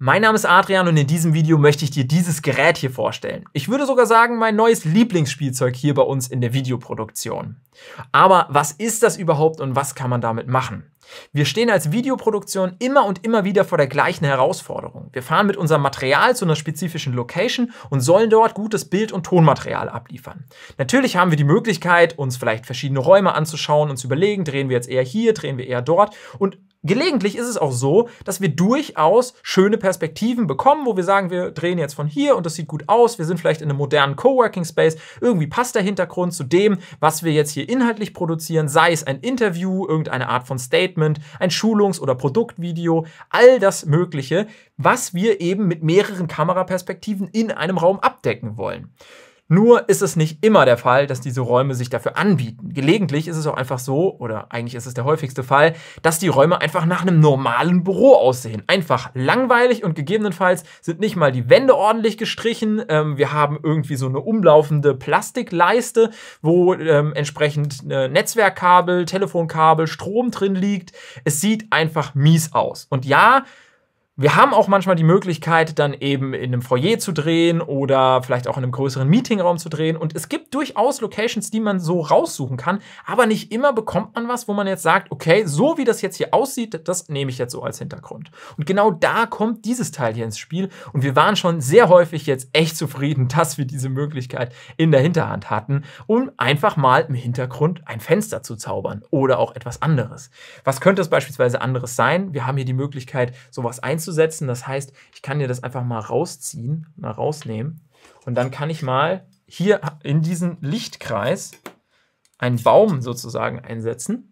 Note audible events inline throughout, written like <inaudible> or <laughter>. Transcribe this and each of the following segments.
Mein Name ist Adrian und in diesem Video möchte ich dir dieses Gerät hier vorstellen. Ich würde sogar sagen, mein neues Lieblingsspielzeug hier bei uns in der Videoproduktion. Aber was ist das überhaupt und was kann man damit machen? Wir stehen als Videoproduktion immer und immer wieder vor der gleichen Herausforderung. Wir fahren mit unserem Material zu einer spezifischen Location und sollen dort gutes Bild- und Tonmaterial abliefern. Natürlich haben wir die Möglichkeit, uns vielleicht verschiedene Räume anzuschauen, und zu überlegen, drehen wir jetzt eher hier, drehen wir eher dort und Gelegentlich ist es auch so, dass wir durchaus schöne Perspektiven bekommen, wo wir sagen, wir drehen jetzt von hier und das sieht gut aus, wir sind vielleicht in einem modernen Coworking Space, irgendwie passt der Hintergrund zu dem, was wir jetzt hier inhaltlich produzieren, sei es ein Interview, irgendeine Art von Statement, ein Schulungs- oder Produktvideo, all das Mögliche, was wir eben mit mehreren Kameraperspektiven in einem Raum abdecken wollen. Nur ist es nicht immer der Fall, dass diese Räume sich dafür anbieten. Gelegentlich ist es auch einfach so, oder eigentlich ist es der häufigste Fall, dass die Räume einfach nach einem normalen Büro aussehen. Einfach langweilig und gegebenenfalls sind nicht mal die Wände ordentlich gestrichen. Ähm, wir haben irgendwie so eine umlaufende Plastikleiste, wo ähm, entsprechend äh, Netzwerkkabel, Telefonkabel, Strom drin liegt. Es sieht einfach mies aus. Und ja, wir haben auch manchmal die Möglichkeit, dann eben in einem Foyer zu drehen oder vielleicht auch in einem größeren Meetingraum zu drehen. Und es gibt durchaus Locations, die man so raussuchen kann, aber nicht immer bekommt man was, wo man jetzt sagt, okay, so wie das jetzt hier aussieht, das nehme ich jetzt so als Hintergrund. Und genau da kommt dieses Teil hier ins Spiel. Und wir waren schon sehr häufig jetzt echt zufrieden, <laughs> dass wir diese Möglichkeit in der Hinterhand hatten, um einfach mal im Hintergrund ein Fenster zu zaubern oder auch etwas anderes. Was könnte es beispielsweise anderes sein? Wir haben hier die Möglichkeit, sowas einzusetzen umzusetzen. Das heißt, ich kann dir das einfach mal rausziehen, mal rausnehmen. Und dann kann ich mal hier in diesen Lichtkreis einen Baum sozusagen einsetzen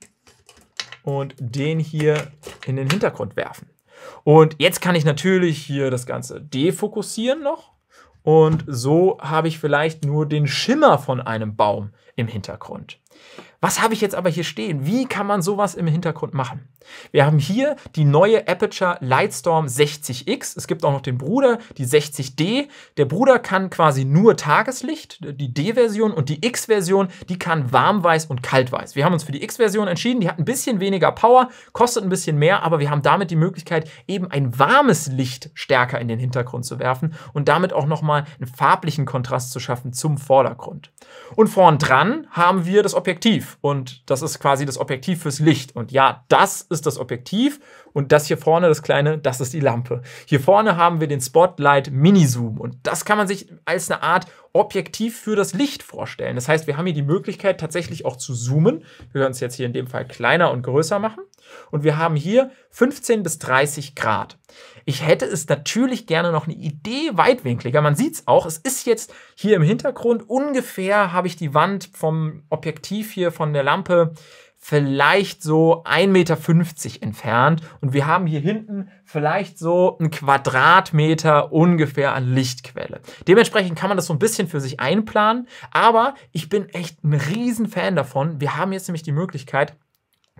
und den hier in den Hintergrund werfen. Und jetzt kann ich natürlich hier das Ganze defokussieren noch. Und so habe ich vielleicht nur den Schimmer von einem Baum im Hintergrund. Was habe ich jetzt aber hier stehen? Wie kann man sowas im Hintergrund machen? Wir haben hier die neue Aperture Lightstorm 60X. Es gibt auch noch den Bruder, die 60D. Der Bruder kann quasi nur Tageslicht, die D-Version und die X-Version, die kann warmweiß und kaltweiß. Wir haben uns für die X-Version entschieden, die hat ein bisschen weniger Power, kostet ein bisschen mehr, aber wir haben damit die Möglichkeit, eben ein warmes Licht stärker in den Hintergrund zu werfen und damit auch nochmal einen farblichen Kontrast zu schaffen zum Vordergrund. Und vorn dran haben wir das Objektiv Objektiv und das ist quasi das Objektiv fürs Licht. Und ja, das ist das Objektiv und das hier vorne, das kleine, das ist die Lampe. Hier vorne haben wir den Spotlight Mini Zoom und das kann man sich als eine Art Objektiv für das Licht vorstellen. Das heißt, wir haben hier die Möglichkeit tatsächlich auch zu zoomen. Wir können es jetzt hier in dem Fall kleiner und größer machen und wir haben hier 15 bis 30 Grad. Ich hätte es natürlich gerne noch eine Idee weitwinkliger. Man sieht es auch, es ist jetzt hier im Hintergrund ungefähr habe ich die Wand vom Objektiv hier von der Lampe vielleicht so 1,50 Meter entfernt und wir haben hier hinten vielleicht so einen Quadratmeter ungefähr an Lichtquelle. Dementsprechend kann man das so ein bisschen für sich einplanen, aber ich bin echt ein Riesenfan davon. Wir haben jetzt nämlich die Möglichkeit,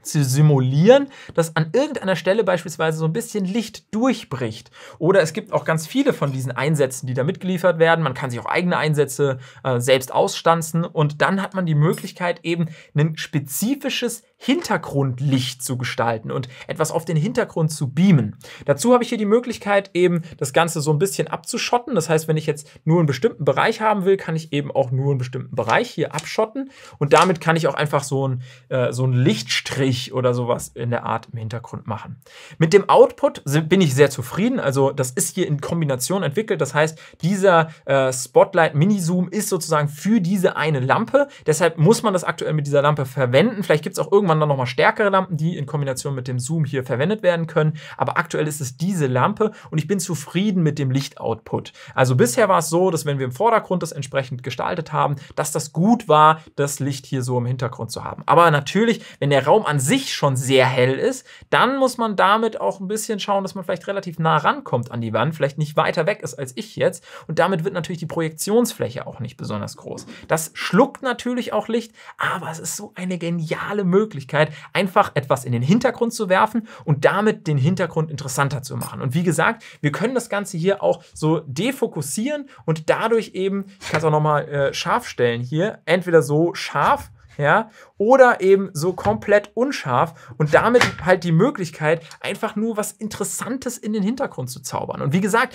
zu simulieren, dass an irgendeiner Stelle beispielsweise so ein bisschen Licht durchbricht. Oder es gibt auch ganz viele von diesen Einsätzen, die da mitgeliefert werden. Man kann sich auch eigene Einsätze äh, selbst ausstanzen und dann hat man die Möglichkeit, eben ein spezifisches Hintergrundlicht zu gestalten und etwas auf den Hintergrund zu beamen. Dazu habe ich hier die Möglichkeit, eben das Ganze so ein bisschen abzuschotten. Das heißt, wenn ich jetzt nur einen bestimmten Bereich haben will, kann ich eben auch nur einen bestimmten Bereich hier abschotten. Und damit kann ich auch einfach so einen, äh, so einen Lichtstrich oder sowas in der Art im Hintergrund machen. Mit dem Output bin ich sehr zufrieden. Also das ist hier in Kombination entwickelt. Das heißt, dieser äh, Spotlight Mini Zoom ist sozusagen für diese eine Lampe. Deshalb muss man das aktuell mit dieser Lampe verwenden. Vielleicht gibt es auch irgendeinen irgendwann dann nochmal stärkere Lampen, die in Kombination mit dem Zoom hier verwendet werden können. Aber aktuell ist es diese Lampe und ich bin zufrieden mit dem Lichtoutput. Also bisher war es so, dass wenn wir im Vordergrund das entsprechend gestaltet haben, dass das gut war, das Licht hier so im Hintergrund zu haben. Aber natürlich, wenn der Raum an sich schon sehr hell ist, dann muss man damit auch ein bisschen schauen, dass man vielleicht relativ nah rankommt an die Wand, vielleicht nicht weiter weg ist als ich jetzt. Und damit wird natürlich die Projektionsfläche auch nicht besonders groß. Das schluckt natürlich auch Licht, aber es ist so eine geniale Möglichkeit Möglichkeit, einfach etwas in den Hintergrund zu werfen und damit den Hintergrund interessanter zu machen. Und wie gesagt, wir können das Ganze hier auch so defokussieren und dadurch eben, ich kann es auch nochmal äh, scharf stellen hier, entweder so scharf, ja, oder eben so komplett unscharf und damit halt die Möglichkeit, einfach nur was Interessantes in den Hintergrund zu zaubern. Und wie gesagt,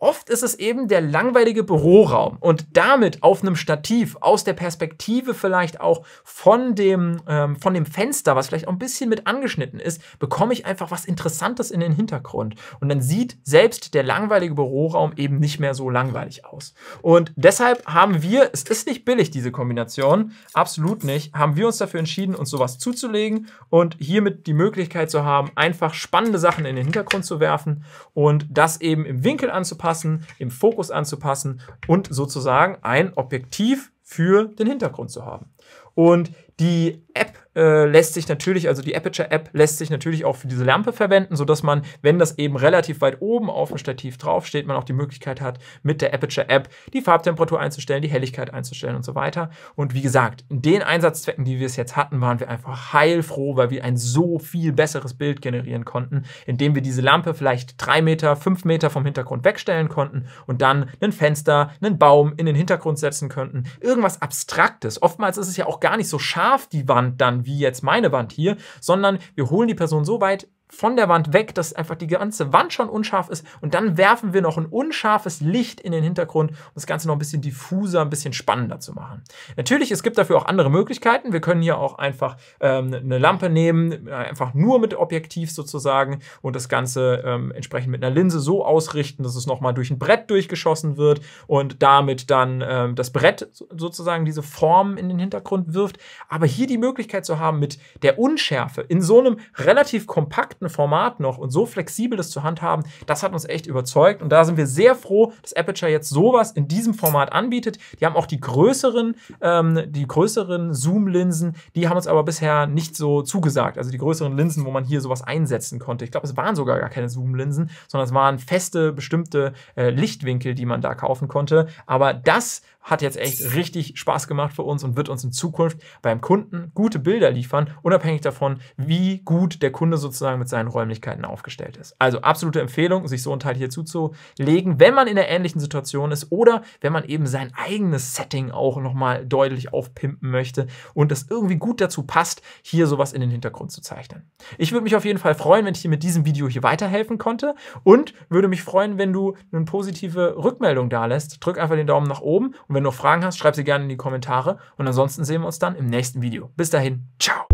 Oft ist es eben der langweilige Büroraum und damit auf einem Stativ aus der Perspektive vielleicht auch von dem, ähm, von dem Fenster, was vielleicht auch ein bisschen mit angeschnitten ist, bekomme ich einfach was Interessantes in den Hintergrund. Und dann sieht selbst der langweilige Büroraum eben nicht mehr so langweilig aus. Und deshalb haben wir, es ist nicht billig, diese Kombination, absolut nicht, haben wir uns dafür entschieden, uns sowas zuzulegen und hiermit die Möglichkeit zu haben, einfach spannende Sachen in den Hintergrund zu werfen und das eben im Winkel anzupassen anzupassen, im Fokus anzupassen und sozusagen ein Objektiv für den Hintergrund zu haben. Und die App äh, lässt sich natürlich, also die Aperture-App lässt sich natürlich auch für diese Lampe verwenden, sodass man, wenn das eben relativ weit oben auf dem Stativ draufsteht, man auch die Möglichkeit hat, mit der Aperture-App die Farbtemperatur einzustellen, die Helligkeit einzustellen und so weiter. Und wie gesagt, in den Einsatzzwecken, die wir es jetzt hatten, waren wir einfach heilfroh, weil wir ein so viel besseres Bild generieren konnten, indem wir diese Lampe vielleicht drei Meter, fünf Meter vom Hintergrund wegstellen konnten und dann ein Fenster, einen Baum in den Hintergrund setzen könnten. Irgendwas Abstraktes. Oftmals ist es ja auch gar nicht so scharf, die Wand dann, wie jetzt meine Wand hier, sondern wir holen die Person so weit von der Wand weg, dass einfach die ganze Wand schon unscharf ist und dann werfen wir noch ein unscharfes Licht in den Hintergrund, um das Ganze noch ein bisschen diffuser, ein bisschen spannender zu machen. Natürlich, es gibt dafür auch andere Möglichkeiten. Wir können hier auch einfach ähm, eine Lampe nehmen, einfach nur mit Objektiv sozusagen und das Ganze ähm, entsprechend mit einer Linse so ausrichten, dass es nochmal durch ein Brett durchgeschossen wird und damit dann ähm, das Brett sozusagen diese Form in den Hintergrund wirft. Aber hier die Möglichkeit zu haben, mit der Unschärfe in so einem relativ kompakten kompakten Format noch und so flexibel das zu handhaben, das hat uns echt überzeugt. Und da sind wir sehr froh, dass Aperture jetzt sowas in diesem Format anbietet. Die haben auch die größeren, ähm, die größeren Zoom-Linsen, die haben uns aber bisher nicht so zugesagt. Also die größeren Linsen, wo man hier sowas einsetzen konnte. Ich glaube, es waren sogar gar keine Zoom-Linsen, sondern es waren feste, bestimmte äh, Lichtwinkel, die man da kaufen konnte. Aber das hat jetzt echt richtig Spaß gemacht für uns und wird uns in Zukunft beim Kunden gute Bilder liefern, unabhängig davon, wie gut der Kunde sozusagen mit seinen Räumlichkeiten aufgestellt ist. Also absolute Empfehlung, sich so ein Teil hier zuzulegen, wenn man in einer ähnlichen Situation ist oder wenn man eben sein eigenes Setting auch nochmal deutlich aufpimpen möchte und das irgendwie gut dazu passt, hier sowas in den Hintergrund zu zeichnen. Ich würde mich auf jeden Fall freuen, wenn ich dir mit diesem Video hier weiterhelfen konnte und würde mich freuen, wenn du eine positive Rückmeldung da lässt. Drück einfach den Daumen nach oben und wenn du noch Fragen hast, schreib sie gerne in die Kommentare. Und ansonsten sehen wir uns dann im nächsten Video. Bis dahin, ciao.